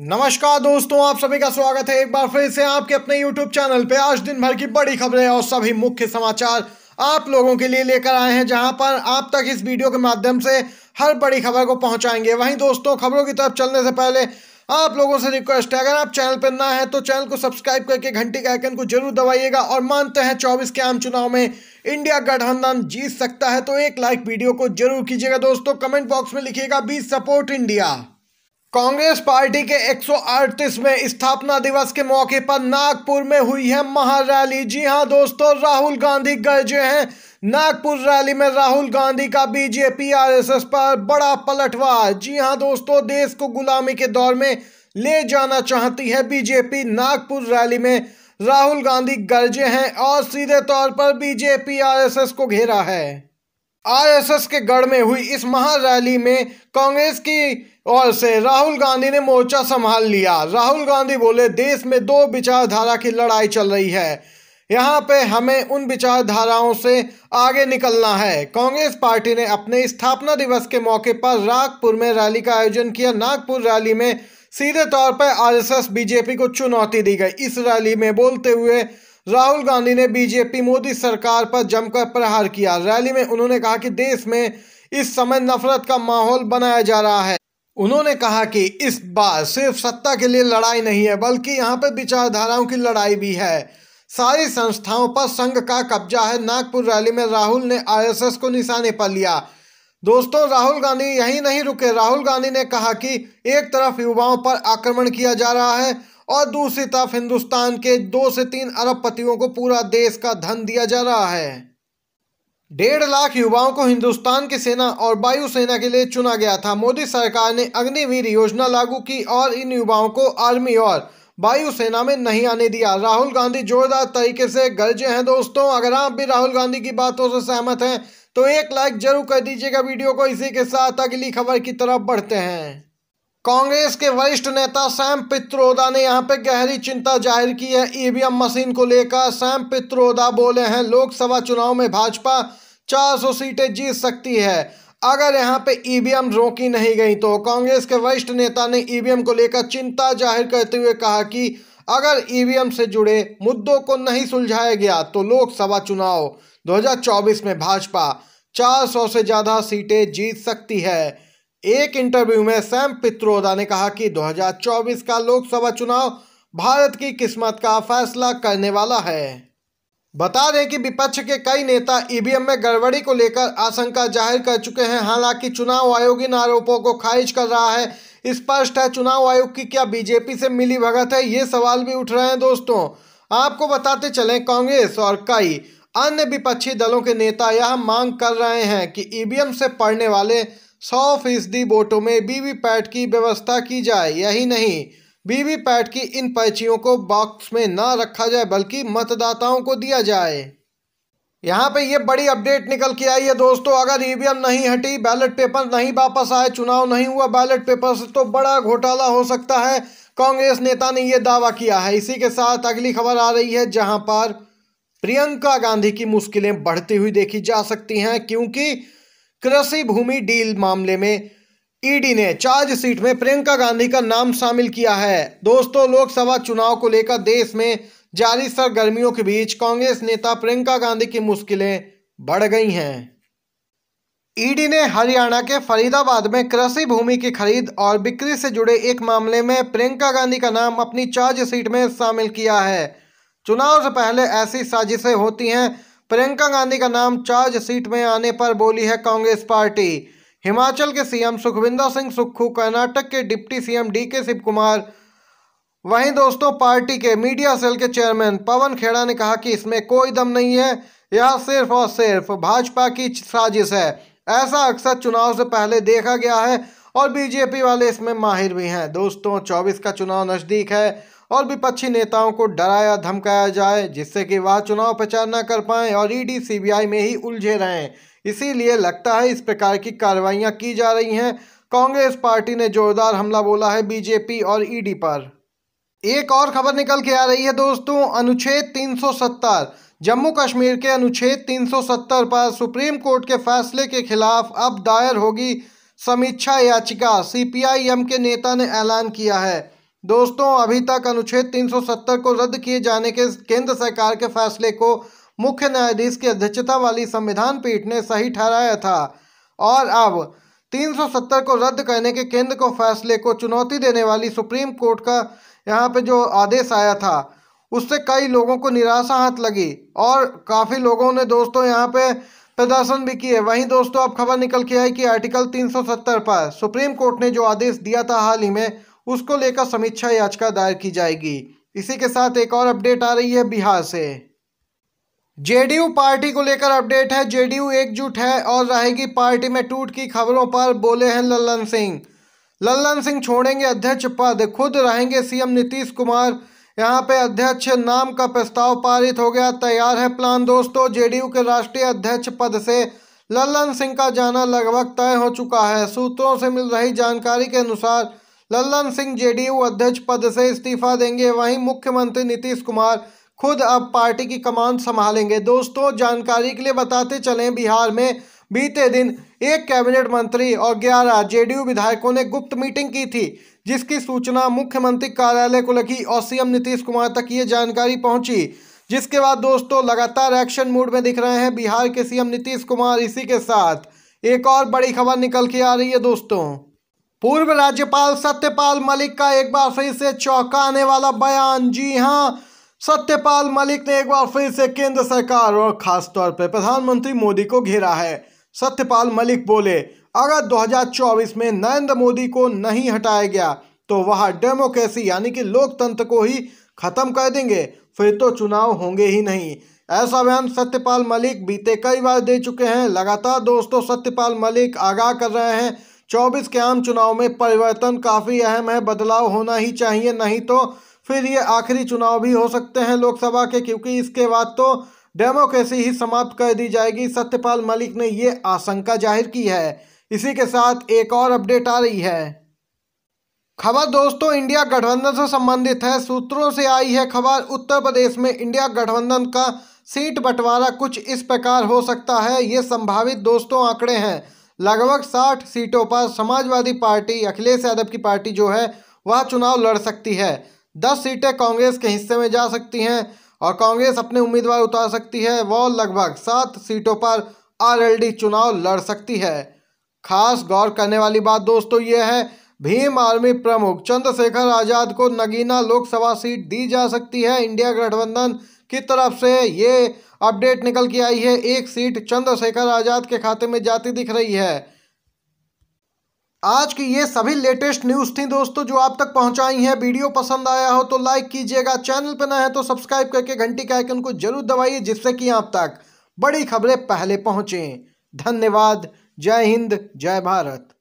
नमस्कार दोस्तों आप सभी का स्वागत है एक बार फिर से आपके अपने YouTube चैनल पे आज दिन भर की बड़ी खबरें और सभी मुख्य समाचार आप लोगों के लिए लेकर आए हैं जहां पर आप तक इस वीडियो के माध्यम से हर बड़ी खबर को पहुंचाएंगे वहीं दोस्तों खबरों की तरफ चलने से पहले आप लोगों से रिक्वेस्ट है अगर आप चैनल पर ना है तो चैनल को सब्सक्राइब करके घंटी के आइकन को जरूर दबाइएगा और मानते हैं चौबीस के आम चुनाव में इंडिया गठबंधन जीत सकता है तो एक लाइक वीडियो को जरूर कीजिएगा दोस्तों कमेंट बॉक्स में लिखिएगा B support India Congress party के में स्थापना दिवस के मौके पर नागपुर में हुई है महारैली जी हां दोस्तों राहुल गांधी गर्जे हैं नागपुर रैली में राहुल गांधी का बीजेपी आरएसएस पर बड़ा पलटवार जी हां दोस्तों देश को गुलामी के दौर में ले जाना चाहती है बीजेपी नागपुर रैली में राहुल गांधी गर्जे हैं और सीधे तौर पर बीजेपी आरएसएस को घेरा है आरएसएस के गढ़ में हुई इस महारैली में कांग्रेस की ओर से राहुल गांधी ने मोर्चा संभाल लिया राहुल गांधी बोले देश में दो विचारधारा की लड़ाई चल रही है यहाँ पे हमें उन विचारधाराओं से आगे निकलना है कांग्रेस पार्टी ने अपने स्थापना दिवस के मौके पर नागपुर में रैली का आयोजन किया नागपुर रैली में सीधे तौर पर आरएसएस बीजेपी को चुनौती दी गई इस रैली में बोलते हुए राहुल गांधी ने बीजेपी मोदी सरकार पर जमकर प्रहार किया रैली में उन्होंने कहा कि देश में इस समय नफरत का माहौल बनाया जा रहा है उन्होंने कहा कि इस बार सिर्फ सत्ता के लिए लड़ाई नहीं है बल्कि यहाँ पर विचारधाराओं की लड़ाई भी है सारी संस्थाओं पर संघ का कब्जा है नागपुर रैली में राहुल ने आरएसएस को निशाने पर लिया दोस्तों राहुल गांधी यहीं नहीं रुके राहुल गांधी ने कहा कि एक तरफ युवाओं पर आक्रमण किया जा रहा है और दूसरी तरफ हिंदुस्तान के दो से तीन अरबपतियों को पूरा देश का धन दिया जा रहा है डेढ़ लाख युवाओं को हिंदुस्तान की सेना और वायुसेना के लिए चुना गया था मोदी सरकार ने अग्निवीर योजना लागू की और इन युवाओं को आर्मी और वायुसेना में नहीं आने दिया राहुल गांधी जोरदार तरीके से गर्जे हैं दोस्तों अगर आप भी राहुल गांधी की बातों से सहमत हैं तो एक लाइक जरूर कर दीजिएगा वीडियो को इसी के साथ अगली खबर की तरफ बढ़ते हैं कांग्रेस के वरिष्ठ नेता सैम पित्रोदा ने यहां पे गहरी चिंता जाहिर की है ईवीएम मशीन को लेकर सैम पित्रोदा बोले हैं लोकसभा चुनाव में भाजपा 400 सीटें जीत सकती है अगर यहां पे ईवीएम रोकी नहीं गई तो कांग्रेस के वरिष्ठ नेता ने ईवीएम को लेकर चिंता जाहिर करते हुए कहा कि अगर ईवीएम से जुड़े मुद्दों को नहीं सुलझाया गया तो लोकसभा चुनाव दो में भाजपा चार से ज़्यादा सीटें जीत सकती है एक इंटरव्यू में सैम पित्रोदा ने कहा कि 2024 का लोकसभा चुनाव भारत की किस्मत का फैसला करने वाला है बता दें कि विपक्ष के कई नेता ईवीएम e में गड़बड़ी को लेकर आशंका जाहिर कर चुके हैं हालांकि चुनाव आयोग इन आरोपों को खारिज कर रहा है स्पष्ट है चुनाव आयोग की क्या बीजेपी से मिली भगत है ये सवाल भी उठ रहे हैं दोस्तों आपको बताते चलें कांग्रेस और कई अन्य विपक्षी दलों के नेता यह मांग कर रहे हैं कि ईवीएम e से पड़ने वाले सौ फीसदी वोटों में वीवीपैट की व्यवस्था की जाए यही नहीं वीवीपैट की इन पर्चियों को बॉक्स में ना रखा जाए बल्कि मतदाताओं को दिया जाए यहाँ पे ये बड़ी अपडेट निकल के आई है दोस्तों अगर ईवीएम नहीं हटी बैलेट पेपर नहीं वापस आए चुनाव नहीं हुआ बैलेट पेपर से तो बड़ा घोटाला हो सकता है कांग्रेस नेता ने यह दावा किया है इसी के साथ अगली खबर आ रही है जहां पर प्रियंका गांधी की मुश्किलें बढ़ती हुई देखी जा सकती हैं क्योंकि कृषि भूमि डील मामले में ईडी ने चार्जशीट में प्रियंका गांधी का नाम शामिल किया है दोस्तों लोकसभा चुनाव को लेकर देश में जारी सरगर्मियों के बीच कांग्रेस नेता प्रियंका गांधी की मुश्किलें बढ़ गई हैं ईडी ने हरियाणा के फरीदाबाद में कृषि भूमि की खरीद और बिक्री से जुड़े एक मामले में प्रियंका गांधी का नाम अपनी चार्जशीट में शामिल किया है चुनाव से पहले ऐसी साजिशें होती हैं प्रियंका गांधी का नाम चार्ज सीट में आने पर बोली है कांग्रेस पार्टी हिमाचल के सीएम सुखविंदर सिंह सुक्खू कर्नाटक के डिप्टी सीएम डी के शिव कुमार वहीं दोस्तों पार्टी के मीडिया सेल के चेयरमैन पवन खेड़ा ने कहा कि इसमें कोई दम नहीं है यह सिर्फ और सिर्फ भाजपा की साजिश है ऐसा अक्सर चुनाव से पहले देखा गया है और बीजेपी वाले इसमें माहिर भी हैं दोस्तों 24 का चुनाव नज़दीक है और विपक्षी नेताओं को डराया धमकाया जाए जिससे कि वह चुनाव प्रचार न कर पाएं और ईडी e सीबीआई में ही उलझे रहें इसीलिए लगता है इस प्रकार की कार्रवाइयाँ की जा रही हैं कांग्रेस पार्टी ने जोरदार हमला बोला है बीजेपी और ईडी e पर एक और खबर निकल के आ रही है दोस्तों अनुच्छेद तीन जम्मू कश्मीर के अनुच्छेद 370 पर सुप्रीम कोर्ट के फैसले के खिलाफ अब दायर होगी समीक्षा याचिका सीपीआईएम के नेता ने ऐलान किया है दोस्तों अभी तक अनुच्छेद 370 को रद्द किए जाने के केंद्र सरकार के फैसले को मुख्य न्यायाधीश की अध्यक्षता वाली संविधान पीठ ने सही ठहराया था और अब 370 को रद्द करने के केंद्र को फैसले को चुनौती देने वाली सुप्रीम कोर्ट का यहाँ पे जो आदेश आया था उससे कई लोगों को निराशा हाथ लगी और काफ़ी लोगों ने दोस्तों यहाँ पे प्रदर्शन भी किए वहीं दोस्तों अब खबर निकल के आई कि आर्टिकल 370 पर सुप्रीम कोर्ट ने जो आदेश दिया था हाल ही में उसको लेकर समीक्षा याचिका दायर की जाएगी इसी के साथ एक और अपडेट आ रही है बिहार से जेडीयू पार्टी को लेकर अपडेट है जेडीयू एकजुट है और रहेगी पार्टी में टूट की खबरों पर बोले हैं लल्लन सिंह लल्लन सिंह छोड़ेंगे अध्यक्ष पद खुद रहेंगे सीएम नीतीश कुमार यहाँ पे अध्यक्ष नाम का प्रस्ताव पारित हो गया तैयार है प्लान दोस्तों जेडीयू के राष्ट्रीय अध्यक्ष पद से लल्लन सिंह का जाना लगभग तय हो चुका है सूत्रों से मिल रही जानकारी के अनुसार लल्लन सिंह जेडीयू अध्यक्ष पद से इस्तीफा देंगे वहीं मुख्यमंत्री नीतीश कुमार खुद अब पार्टी की कमान संभालेंगे दोस्तों जानकारी के लिए बताते चलें बिहार में बीते दिन एक कैबिनेट मंत्री और ग्यारह जेडीयू विधायकों ने गुप्त मीटिंग की थी जिसकी सूचना मुख्यमंत्री कार्यालय को लगी और सीएम नीतीश कुमार तक ये जानकारी पहुंची जिसके बाद दोस्तों लगातार एक्शन मूड में दिख रहे हैं बिहार के सीएम नीतीश कुमार इसी के साथ एक और बड़ी खबर निकल के आ रही है दोस्तों पूर्व राज्यपाल सत्यपाल मलिक का एक बार फिर से चौंकाने वाला बयान जी हां सत्यपाल मलिक ने एक बार फिर से केंद्र सरकार और खासतौर पर प्रधानमंत्री मोदी को घेरा है सत्यपाल मलिक बोले अगर 2024 में नरेंद्र मोदी को नहीं हटाया गया तो वह डेमोक्रेसी यानी कि लोकतंत्र को ही खत्म कर देंगे फिर तो चुनाव होंगे ही नहीं ऐसा बयान सत्यपाल मलिक बीते कई बार दे चुके हैं लगातार दोस्तों सत्यपाल मलिक आगाह कर रहे हैं 24 के आम चुनाव में परिवर्तन काफ़ी अहम है बदलाव होना ही चाहिए नहीं तो फिर ये आखिरी चुनाव भी हो सकते हैं लोकसभा के क्योंकि इसके बाद तो डेमोक्रेसी ही समाप्त कर दी जाएगी सत्यपाल मलिक ने ये आशंका जाहिर की है इसी के साथ एक और अपडेट आ रही है खबर दोस्तों इंडिया गठबंधन से संबंधित है सूत्रों से आई है खबर उत्तर प्रदेश में इंडिया गठबंधन का सीट बंटवारा कुछ इस प्रकार हो सकता है ये संभावित दोस्तों आंकड़े हैं लगभग साठ सीटों पर समाजवादी पार्टी अखिलेश यादव की पार्टी जो है वह चुनाव लड़ सकती है दस सीटें कांग्रेस के हिस्से में जा सकती हैं और कांग्रेस अपने उम्मीदवार उतार सकती है वह लगभग सात सीटों पर आर चुनाव लड़ सकती है खास गौर करने वाली बात दोस्तों ये है भीम आर्मी प्रमुख चंद्रशेखर आजाद को नगीना लोकसभा सीट दी जा सकती है इंडिया गठबंधन की तरफ से ये अपडेट निकल के आई है एक सीट चंद्रशेखर आज़ाद के खाते में जाती दिख रही है आज की ये सभी लेटेस्ट न्यूज़ थी दोस्तों जो आप तक पहुंचाई हैं वीडियो पसंद आया हो तो लाइक कीजिएगा चैनल पर ना है तो सब्सक्राइब करके घंटी के आइकन को जरूर दबाइए जिससे कि आप तक बड़ी खबरें पहले पहुंचे धन्यवाद जय हिंद जय भारत